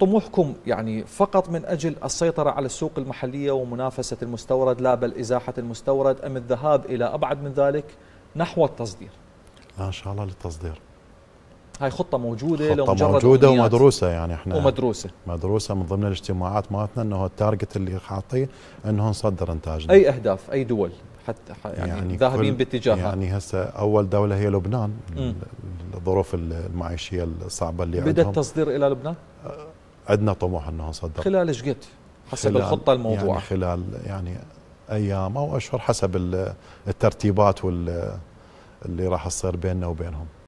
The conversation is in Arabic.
طموحكم يعني فقط من أجل السيطرة على السوق المحلية ومنافسة المستورد لا بل إزاحة المستورد أم الذهاب إلى أبعد من ذلك نحو التصدير لا إن شاء الله للتصدير هاي خطة موجودة خطة لو مجرد موجودة ومدروسة يعني احنا ومدروسة مدروسة من ضمن الاجتماعات مالتنا انه التارجت اللي حاطين انه نصدر انتاجنا اي اهداف اي دول حتى يعني, يعني ذاهبين باتجاهها يعني هسه اول دولة هي لبنان الظروف المعيشية الصعبة اللي بدأ عندهم بدأ التصدير الى لبنان؟ أه، عندنا طموح انه نصدر خلال ايش قد؟ حسب خلال الخطه الموضوعه يعني خلال يعني ايام او اشهر حسب الترتيبات وال اللي راح تصير بيننا وبينهم